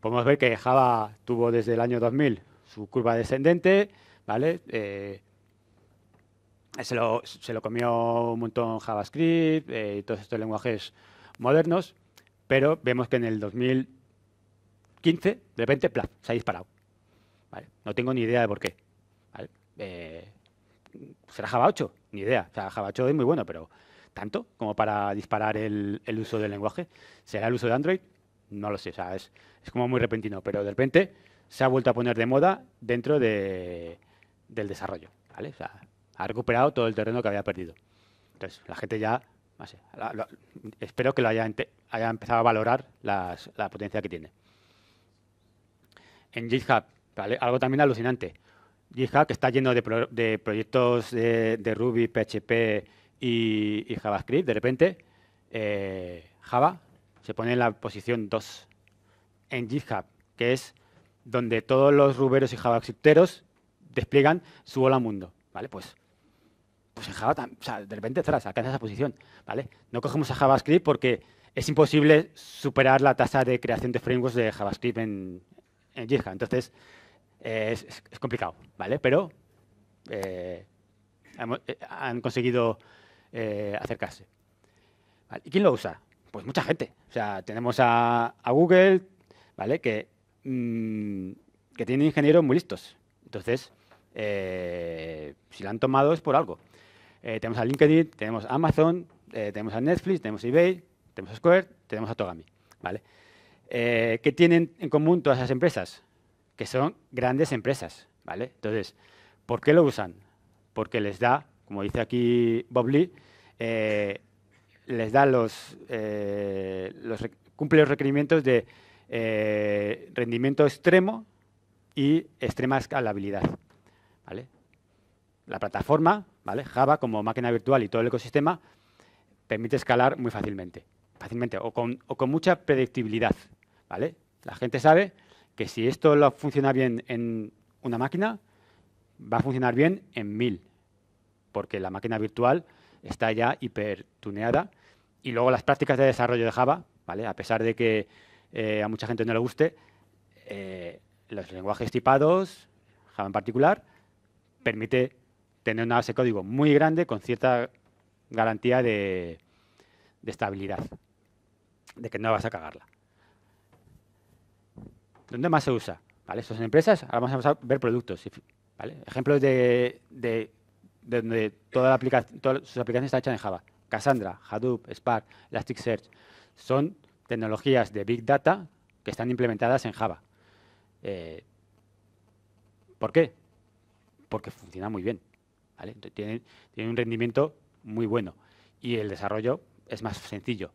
podemos ver que Java tuvo desde el año 2000 su curva descendente, ¿vale? Eh, se, lo, comió un montón JavaScript eh, y todos estos lenguajes modernos, pero vemos que en el 2015, de repente, ¡plaf! se ha disparado. No tengo ni idea de por qué. ¿Será Java 8? ni idea. O sea, Javacho es muy bueno, pero tanto como para disparar el, uso del lenguaje. ¿Será el uso de Android? No lo sé, o sea, es, como muy repentino, pero de repente se ha vuelto a poner de moda dentro del desarrollo, ¿vale? ha recuperado todo el terreno que había perdido. Entonces, la gente ya, no sé, espero que lo haya, empezado a valorar la potencia que tiene. En GitHub, ¿vale? Algo también alucinante. GitHub que está lleno de, proyectos de, Ruby, PHP y, JavaScript. De repente, eh, Java se pone en la posición 2 en GitHub, que es donde todos los ruberos y javascripteros despliegan su hola mundo. ¿vale? Pues, pues en Java, o sea, de repente atrás, alcanza esa posición. ¿vale? No cogemos a JavaScript porque es imposible superar la tasa de creación de frameworks de JavaScript en, en GitHub. Entonces, eh, es, complicado, ¿vale? Pero eh, eh, han, conseguido acercarse. ¿Y quién lo usa? Pues mucha gente. O sea, tenemos a, Google, ¿vale? Que, mm, que tiene ingenieros muy listos. Entonces, si la han tomado es por algo. tenemos a LinkedIn, tenemos a Amazon, tenemos a Netflix, tenemos a eBay, tenemos a Square, tenemos a Togami, ¿vale? ¿Qué tienen en común todas esas empresas? que son grandes empresas, ¿vale? Entonces, ¿por qué lo usan? Porque les da, como dice aquí Bob Lee, eh, les da los, eh, cumple los requerimientos de eh, rendimiento extremo y extrema escalabilidad, ¿vale? La plataforma, ¿vale? Java como máquina virtual y todo el ecosistema permite escalar muy fácilmente, fácilmente o con, o con mucha predictibilidad, ¿vale? La gente sabe que si esto lo funciona bien en una máquina, va a funcionar bien en mil. porque la máquina virtual está ya hipertuneada. Y luego las prácticas de desarrollo de Java, ¿vale? a pesar de que eh, a mucha gente no le guste, eh, los lenguajes tipados, Java en particular, permite tener una base de código muy grande con cierta garantía de, de estabilidad, de que no vas a cagarla. ¿Dónde más se usa? ¿Vale? son empresas, ahora vamos a ver productos. Ejemplos de, donde todas sus aplicaciones están hechas en Java. Cassandra, Hadoop, Spark, Elasticsearch. Son tecnologías de Big Data que están implementadas en Java. Eh, ¿Por qué? Porque funciona muy bien. ¿vale? Tiene, un rendimiento muy bueno y el desarrollo es más sencillo.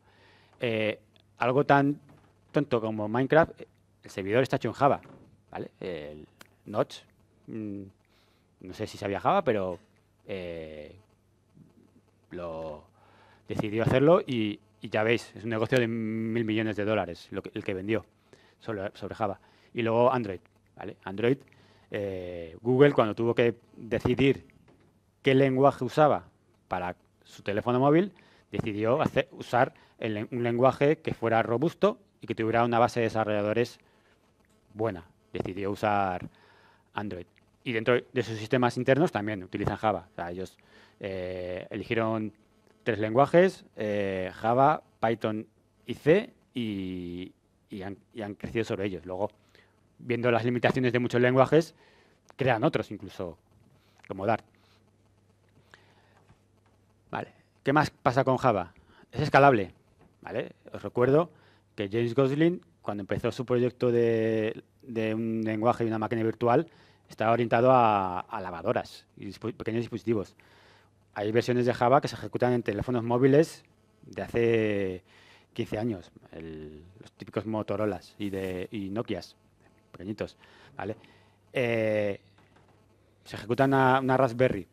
Eh, algo tan tonto como Minecraft el servidor está hecho en Java, ¿vale? Notch, mm, no sé si sabía Java, pero eh, lo decidió hacerlo y, ya veis, es un negocio de mil millones de dólares el que vendió sobre, Java. Y luego Android, Android, eh, Google cuando tuvo que decidir qué lenguaje usaba para su teléfono móvil, decidió usar un lenguaje que fuera robusto y que tuviera una base de desarrolladores buena, decidió usar Android. Y dentro de sus sistemas internos también utilizan Java. ellos eh, eligieron tres lenguajes, eh, Java, Python y C, y, han, crecido sobre ellos. Luego, viendo las limitaciones de muchos lenguajes, crean otros incluso, como Dart. Vale. ¿Qué más pasa con Java? Es escalable. ¿vale? Os recuerdo que James Gosling cuando empezó su proyecto de, un lenguaje y una máquina virtual, estaba orientado a, lavadoras y pequeños dispositivos. Hay versiones de Java que se ejecutan en teléfonos móviles de hace 15 años, los típicos Motorolas y, de, Nokias, pequeñitos, ¿vale? Eh, se ejecutan una, una Raspberry,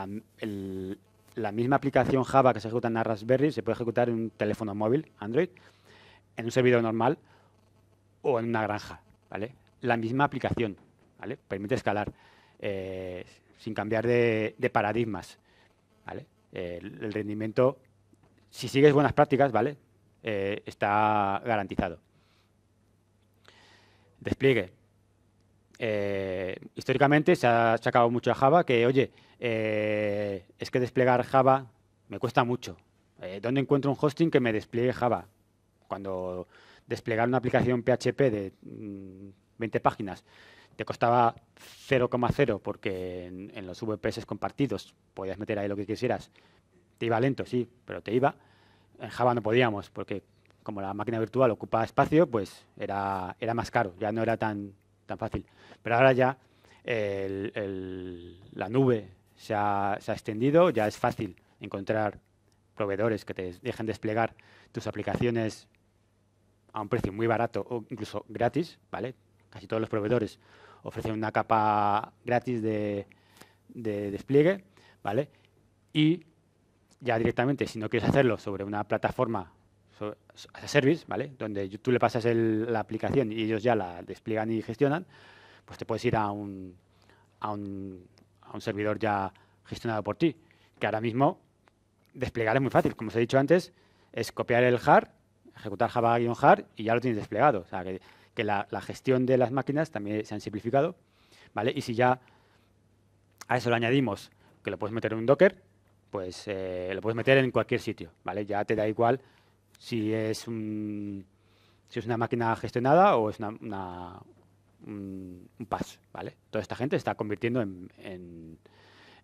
La, la misma aplicación Java que se ejecuta en una Raspberry se puede ejecutar en un teléfono móvil, Android, en un servidor normal o en una granja, ¿vale? La misma aplicación, ¿vale? Permite escalar eh, sin cambiar de, paradigmas, el rendimiento, si sigues buenas prácticas, ¿vale? Eh, está garantizado. Despliegue. Eh, históricamente se ha sacado mucho a Java que, oye, es que desplegar Java me cuesta mucho. ¿Dónde encuentro un hosting que me despliegue Java? cuando desplegar una aplicación PHP de 20 mm, páginas te costaba 0,0 porque en, los VPS compartidos podías meter ahí lo que quisieras. Te iba lento, sí, pero te iba. En Java no podíamos porque como la máquina virtual ocupaba espacio, pues era, era más caro, ya no era tan, tan fácil. Pero ahora ya la nube se ha extendido, ya es fácil encontrar proveedores que te dejen desplegar tus aplicaciones a un precio muy barato o incluso gratis, ¿vale? Casi todos los proveedores ofrecen una capa gratis de, despliegue, ¿vale? Y ya directamente, si no quieres hacerlo sobre una plataforma as a service, ¿vale? Donde tú le pasas la aplicación y ellos ya la despliegan y gestionan, pues te puedes ir a un, a un, a un servidor ya gestionado por ti, que ahora mismo desplegar es muy fácil. Como os he dicho antes, es copiar el hard ejecutar Java-Hard y ya lo tienes desplegado. O sea, que, la, gestión de las máquinas también se han simplificado. ¿vale? Y si ya a eso lo añadimos que lo puedes meter en un Docker, pues eh, lo puedes meter en cualquier sitio. ¿vale? Ya te da igual si es, un, si es una máquina gestionada o es una, un, un ¿vale? Toda esta gente está convirtiendo en,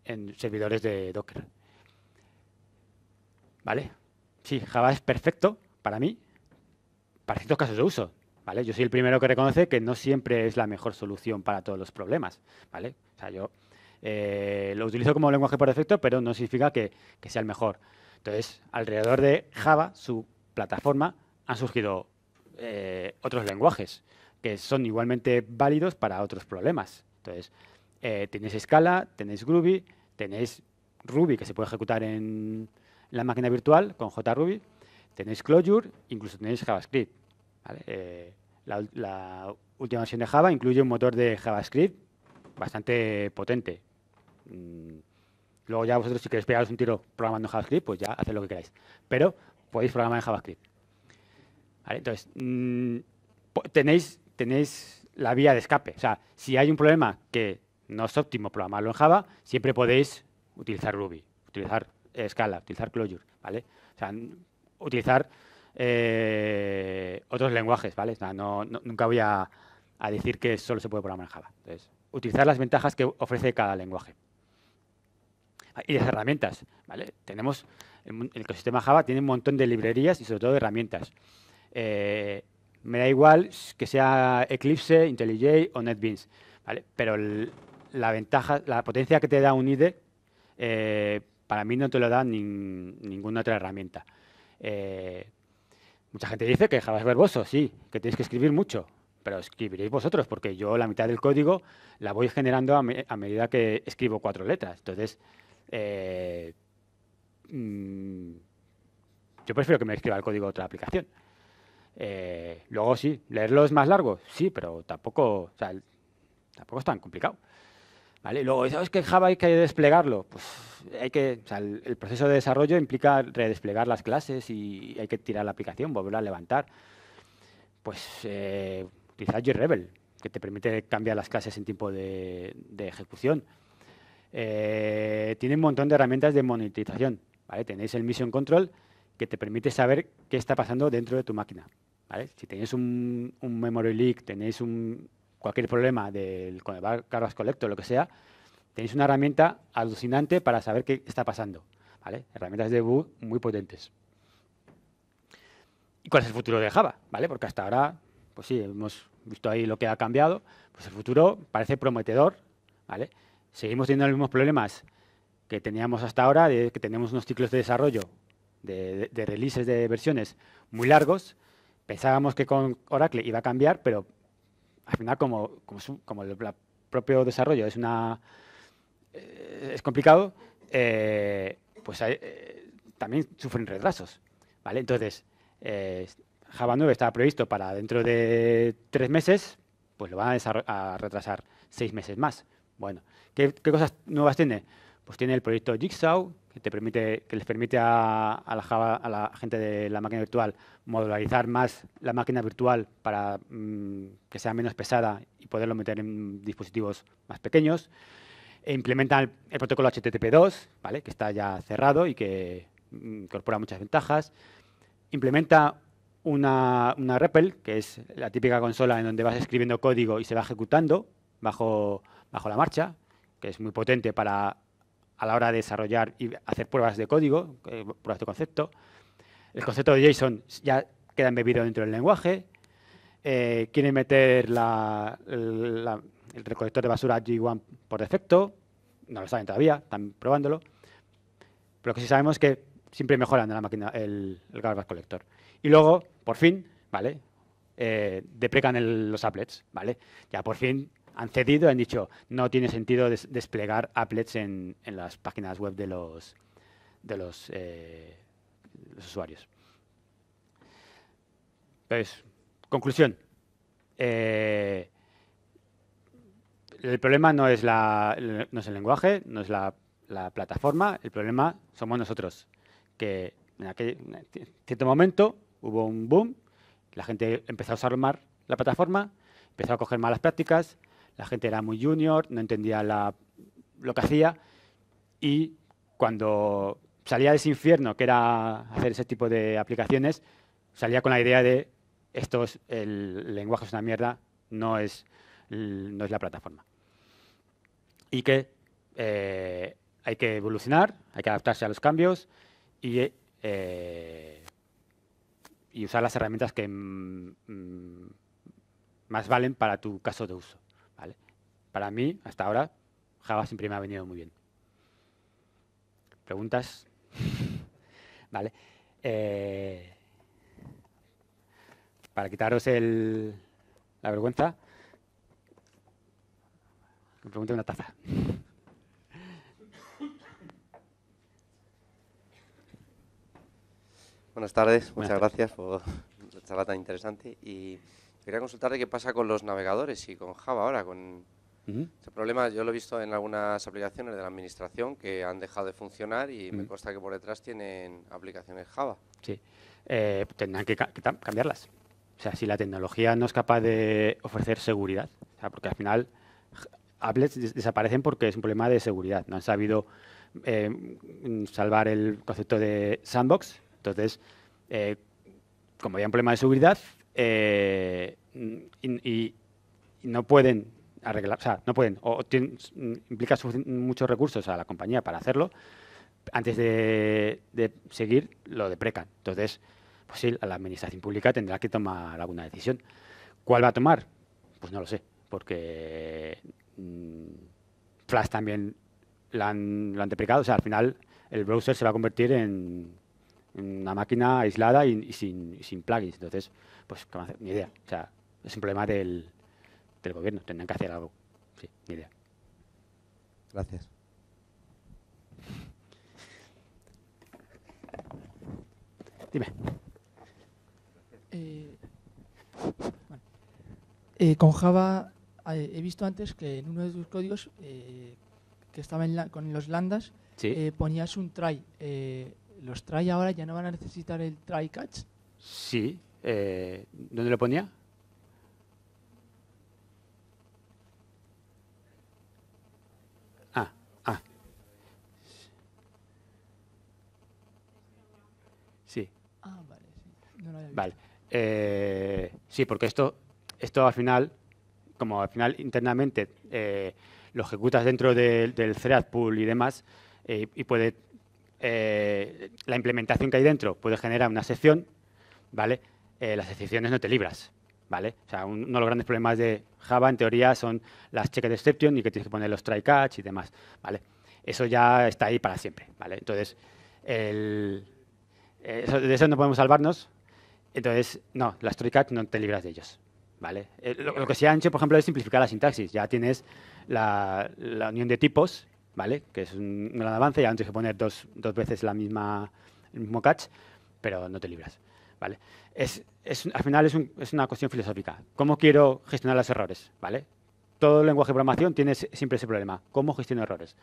en servidores de Docker. ¿Vale? Sí, Java es perfecto para mí, para ciertos casos de uso. ¿vale? Yo soy el primero que reconoce que no siempre es la mejor solución para todos los problemas. ¿vale? O sea, yo eh, lo utilizo como lenguaje por defecto, pero no significa que, sea el mejor. Entonces, alrededor de Java, su plataforma, han surgido eh, otros lenguajes que son igualmente válidos para otros problemas. Entonces, eh, tenéis Scala, tenéis Groovy, tenéis Ruby, que se puede ejecutar en la máquina virtual con JRuby, Tenéis Clojure, incluso tenéis JavaScript. Eh, la, última versión de Java incluye un motor de JavaScript bastante potente. Mm, luego ya vosotros si queréis pegaros un tiro programando en JavaScript, pues ya haced lo que queráis. Pero podéis programar en JavaScript. Entonces, mm, tenéis, tenéis la vía de escape. O sea, si hay un problema que no es óptimo programarlo en Java, siempre podéis utilizar Ruby, utilizar Scala, utilizar Clojure, ¿vale? utilizar eh, otros lenguajes, ¿vale? No, nunca voy a, decir que solo se puede programar en Java. utilizar las ventajas que ofrece cada lenguaje. Ah, y las herramientas, ¿vale? Tenemos, el, ecosistema Java tiene un montón de librerías y sobre todo de herramientas. Eh, me da igual que sea Eclipse, IntelliJ o NetBeans, ¿vale? Pero la ventaja, la potencia que te da un IDE, eh, para mí no te lo da ninguna otra herramienta. Eh, mucha gente dice que Java es verboso, sí, que tenéis que escribir mucho, pero escribiréis vosotros, porque yo la mitad del código la voy generando a, medida que escribo cuatro letras. Entonces, eh, mm, yo prefiero que me escriba el código de otra aplicación. Eh, luego sí, leerlo es más largo, sí, pero tampoco, tampoco es tan complicado. ¿Vale? Luego, ¿sabes que Java hay que desplegarlo? Pues hay que, el, proceso de desarrollo implica redesplegar las clases y hay que tirar la aplicación, volverla a levantar. Pues eh, utilizar JRebel, que te permite cambiar las clases en tiempo de, ejecución. Eh, tiene un montón de herramientas de monetización, Tenéis el Mission Control, que te permite saber qué está pasando dentro de tu máquina. Si tenéis un memory leak, tenéis un, cualquier problema del, con el Cargas Collector, lo que sea, tenéis una herramienta alucinante para saber qué está pasando. Herramientas de debug muy potentes. ¿Y cuál es el futuro de Java? ¿Vale? Porque hasta ahora, pues sí, hemos visto ahí lo que ha cambiado. Pues el futuro parece prometedor. ¿vale? Seguimos teniendo los mismos problemas que teníamos hasta ahora, de que tenemos unos ciclos de desarrollo, de releases de versiones muy largos. Pensábamos que con Oracle iba a cambiar, pero al final, como, como, el propio desarrollo es, una, eh, es complicado, eh, pues eh, también sufren retrasos. ¿vale? Entonces, Java 9 estaba previsto para dentro de tres meses, pues lo van a, retrasar seis meses más. Bueno, ¿qué, cosas nuevas tiene? pues tiene el proyecto Jigsaw, que, les permite a, la a, la gente de la máquina virtual modularizar más la máquina virtual para mm, que sea menos pesada y poderlo meter en dispositivos más pequeños. E implementan el, protocolo HTTP2, ¿vale? que está ya cerrado y que mm, incorpora muchas ventajas. Implementa una, una REPL, que es la típica consola en donde vas escribiendo código y se va ejecutando bajo, bajo la marcha, que es muy potente para a la hora de desarrollar y hacer pruebas de código, eh, pruebas de concepto. El concepto de JSON ya queda embebido dentro del lenguaje. Eh, quieren meter el recolector de basura G1 por defecto. No lo saben todavía, están probándolo. Pero que sí sabemos es que siempre mejoran la máquina, el, garbage collector. Y luego, por fin, ¿vale? Eh, deprecan los applets, ¿vale? Ya por fin han cedido, han dicho, no tiene sentido desplegar applets en, en, las páginas web de los, de los, eh, usuarios. Pues, conclusión. Eh, el problema no es, la, no es el lenguaje, no es la, la plataforma, el problema somos nosotros, que en aquel cierto momento hubo un boom, la gente empezó a usar más la plataforma, empezó a coger malas prácticas, la gente era muy junior, no entendía lo que hacía y cuando salía de ese infierno, que era hacer ese tipo de aplicaciones, salía con la idea de esto es, el lenguaje es una mierda, no es, no es la plataforma. Y que eh, hay que evolucionar, hay que adaptarse a los cambios y, eh, y usar las herramientas que mm, mm, más valen para tu caso de uso para mí, hasta ahora, Java siempre me ha venido muy bien. ¿Preguntas? [LAUGHS] vale. Eh, para quitaros el, la vergüenza, me pregunté una taza. Buenas tardes, muchas gracias por la charla tan interesante. Y quería consultarte qué pasa con los navegadores y con Java ahora, con Uh problema yo lo he visto en algunas aplicaciones de la administración que han dejado de funcionar y me consta que por detrás tienen aplicaciones Java. Sí, eh, tendrán que, cambiarlas. O sea, si la tecnología no es capaz de ofrecer seguridad, porque al final applets desaparecen porque es un problema de seguridad. No han sabido eh, salvar el concepto de sandbox. Entonces, eh, como había un problema de seguridad eh, y, no pueden arreglar, o no pueden, o, implica muchos recursos a la compañía para hacerlo antes de, seguir lo deprecan Entonces, pues sí, la administración pública tendrá que tomar alguna decisión. ¿Cuál va a tomar? Pues no lo sé, porque mm, Flash también lo han, deprecado. O sea, al final el browser se va a convertir en, una máquina aislada y, sin, plugins. Entonces, pues, ¿qué va Ni idea. O sea, es un problema del, del gobierno. Tendrán que hacer algo. Sí, ni idea. Gracias. Dime. Eh, bueno. Eh, con Java eh, he visto antes que en uno de tus códigos que estaba con los landas ponías un try. ¿Los try ahora ya no van a necesitar el try catch? Sí. ¿Dónde lo ponía? Vale. Eh, sí, porque esto, esto al final, como al final internamente eh, lo ejecutas dentro del thread pool y demás, eh, y puede la implementación que hay dentro puede generar una excepción, ¿vale? las excepciones no te libras, ¿vale? O sea, uno de los grandes problemas de Java, en teoría, son las de exception y que tienes que poner los try catch y demás, ¿vale? Eso ya está ahí para siempre, ¿vale? Entonces, de eso no podemos salvarnos, entonces, no, las three-catch no te libras de ellos. ¿vale? Eh, lo, que se ha hecho, por ejemplo, es simplificar la sintaxis. Ya tienes la, unión de tipos, ¿vale? que es un, gran avance, ya no tienes que poner dos, veces la misma, el mismo catch, pero no te libras. ¿vale? Es, al final es, una cuestión filosófica. ¿Cómo quiero gestionar los errores? ¿vale? Todo lenguaje de programación tiene siempre ese problema. ¿Cómo gestiono errores?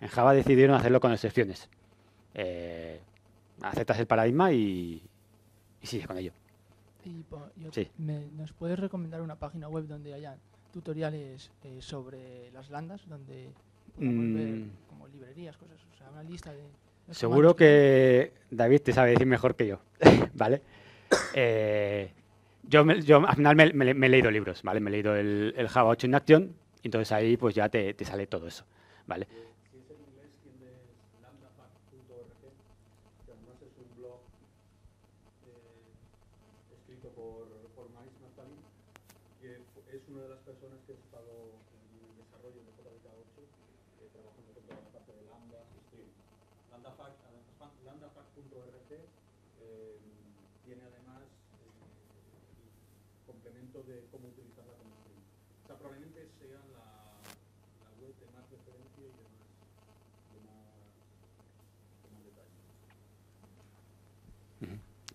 En Java decidieron hacerlo con excepciones. Eh, aceptas el paradigma y, y sigue con ello. me, ¿Nos puedes recomendar una página web donde haya tutoriales eh, sobre las landas, donde mm. como librerías, cosas, o sea, una lista de... Seguro que David te sabe decir mejor que yo, [LAUGHS] ¿vale? Eh, yo, al final me, he leído libros, ¿vale? Me he leído el, Java 8 en acción. entonces ahí pues ya te, te, sale todo eso, ¿vale?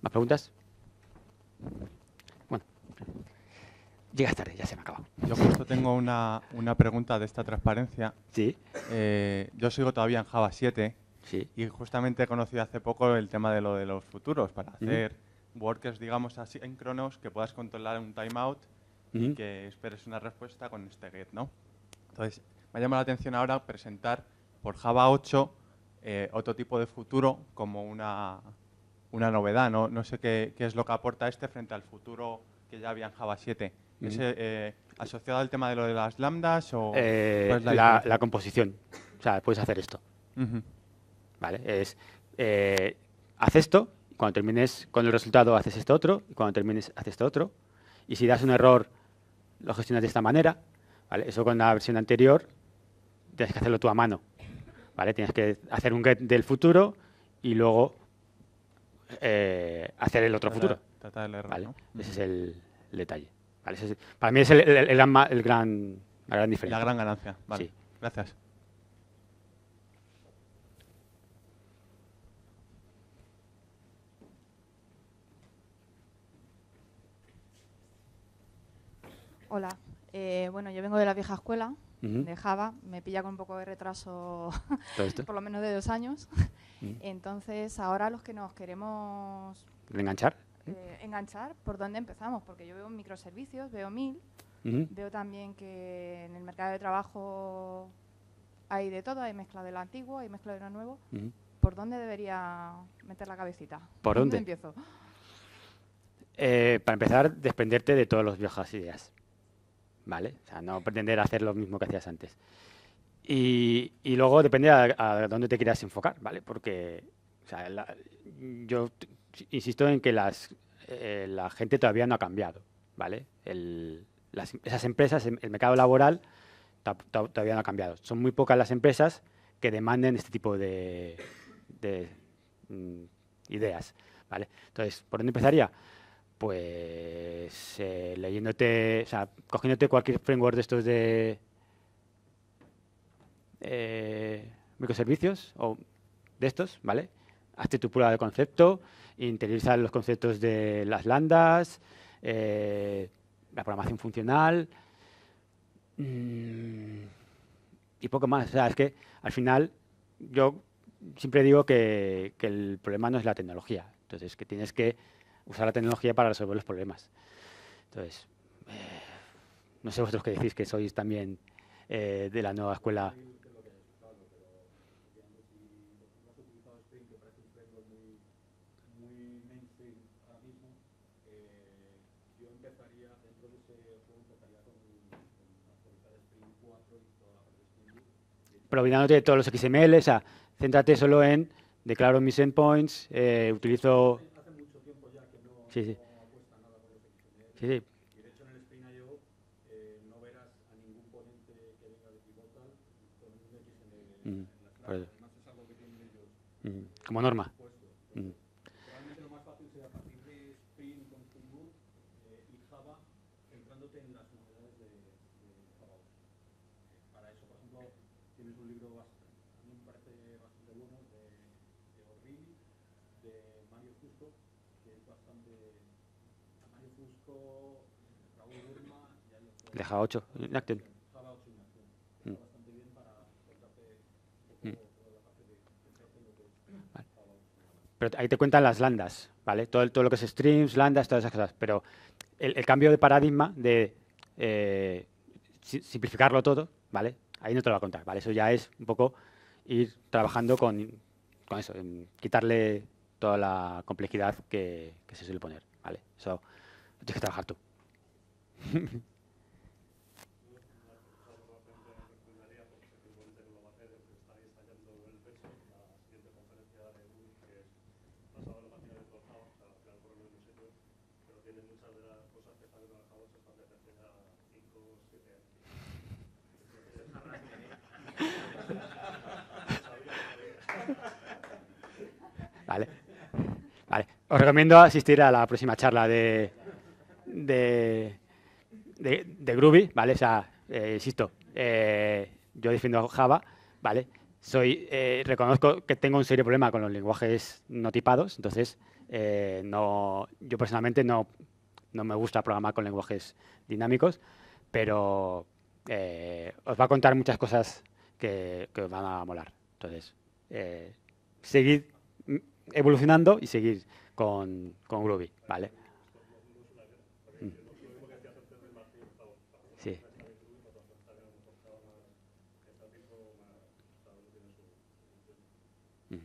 ¿Más preguntas? Bueno, llegas tarde, ya se me acabado. Yo justo tengo una, pregunta de esta transparencia. Sí. Eh, yo sigo todavía en Java 7 sí. y justamente he conocido hace poco el tema de lo de los futuros para hacer workers, digamos, así en cronos que puedas controlar un timeout y que esperes una respuesta con este get, ¿no? Entonces, me ha llamado la atención ahora presentar por Java 8 eh, otro tipo de futuro como una una novedad, ¿no? No sé qué, es lo que aporta este frente al futuro que ya había en Java 7. Eh, asociado al tema de lo de las lambdas o...? Eh, la, composición. O sea, puedes hacer esto. ¿Vale? Es, eh, haz esto, cuando termines con el resultado haces esto otro, y cuando termines haces esto otro. Y si das un error, lo gestionas de esta manera. ¿Vale? Eso con la versión anterior tienes que hacerlo tú a mano. ¿Vale? Tienes que hacer un get del futuro y luego eh, hacer el otro futuro. Ese es el, detalle. para mí es el, el gran, gran, la gran diferencia. La gran ganancia. Gracias. Hola. Eh, bueno, yo vengo de la vieja escuela, de Java. Me pilla con un poco de retraso, [LAUGHS] por lo menos de dos años. Mm. Entonces, ahora los que nos queremos... ¿Enganchar? Eh, enganchar, ¿por dónde empezamos? Porque yo veo microservicios, veo mil, veo también que en el mercado de trabajo hay de todo, hay mezcla de lo antiguo, hay mezcla de lo nuevo. ¿Por dónde debería meter la cabecita? ¿Por dónde? empiezo? Eh, para empezar, desprenderte de todas las viejas ideas. ¿Vale? O sea, no pretender hacer lo mismo que hacías antes. Y, luego depende a, dónde te quieras enfocar, ¿vale? Porque yo insisto en que las, eh, la gente todavía no ha cambiado, ¿vale? esas empresas, el mercado laboral todavía no ha cambiado. Son muy pocas las empresas que demanden este tipo de, mm, ideas, ¿vale? Entonces, ¿por dónde empezaría? Pues eh, leyéndote, o sea, cogiéndote cualquier framework de estos de, eh, microservicios o de estos, ¿vale? Hazte tu prueba de concepto, interioriza los conceptos de las landas, eh, la programación funcional mm, y poco más. O sea, es que al final yo siempre digo que, el problema no es la tecnología, entonces que tienes que usar la tecnología para resolver los problemas. Entonces, eh, no sé vosotros qué decís que sois también de la nueva escuela olvidándote de todos los XML, o sea, céntrate solo en declaro mis endpoints, eh, utilizo... Hace mucho tiempo ya que no, apuesta nada por el XML. Sí, sí. Y de hecho en el Spring.io eh, no verás a ningún ponente que venga de Pivotal con un XML. Más por eso. es algo que tienen ellos. como norma. Deja 8. Mm. Mm. pero ahí te cuentan las landas, ¿vale? Todo, todo lo que es streams, landas, todas esas cosas. Pero el, cambio de paradigma de eh, simplificarlo todo, ¿vale? Ahí no te lo va a contar, ¿vale? Eso ya es un poco ir trabajando con, eso, quitarle toda la complejidad que, se suele poner, ¿vale? Eso tienes que trabajar tú. [LAUGHS] os recomiendo asistir a la próxima charla de, de, Groovy, ¿vale? O sea, eh, insisto, eh, yo defiendo Java, ¿vale? Soy, eh, reconozco que tengo un serio problema con los lenguajes no tipados, entonces no, yo personalmente no, me gusta programar con lenguajes dinámicos, pero os va a contar muchas cosas que, os van a molar. Entonces, seguid evolucionando y seguid con, con ¿vale? Mm. Sí. Mm.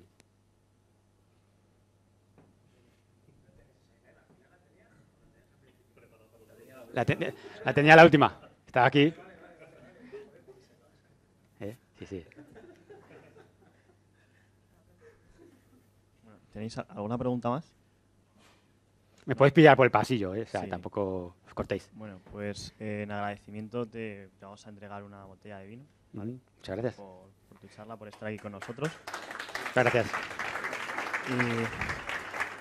La, tenía la última. está aquí. ¿Eh? Sí, sí. ¿Tenéis alguna pregunta más? Me podéis pillar por el pasillo, ¿eh? o tampoco os cortéis. Bueno, pues eh, en agradecimiento te, vamos a entregar una botella de vino. Muchas gracias. Por, por, por estar aquí con nosotros. Muchas gracias.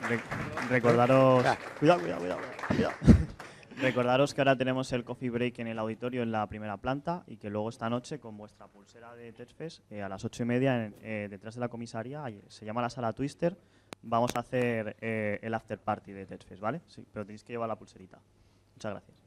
Y recordaros... Ah, cuidado, cuidado, cuidado. [LAUGHS] recordaros que ahora tenemos el coffee break en el auditorio en la primera planta y que luego esta noche con vuestra pulsera de Tetfest eh, a las ocho y media detrás de la comisaría, se llama la sala Twister, vamos a hacer eh, el after party de TechFest, ¿vale? Sí, pero tenéis que llevar la pulserita. Muchas gracias.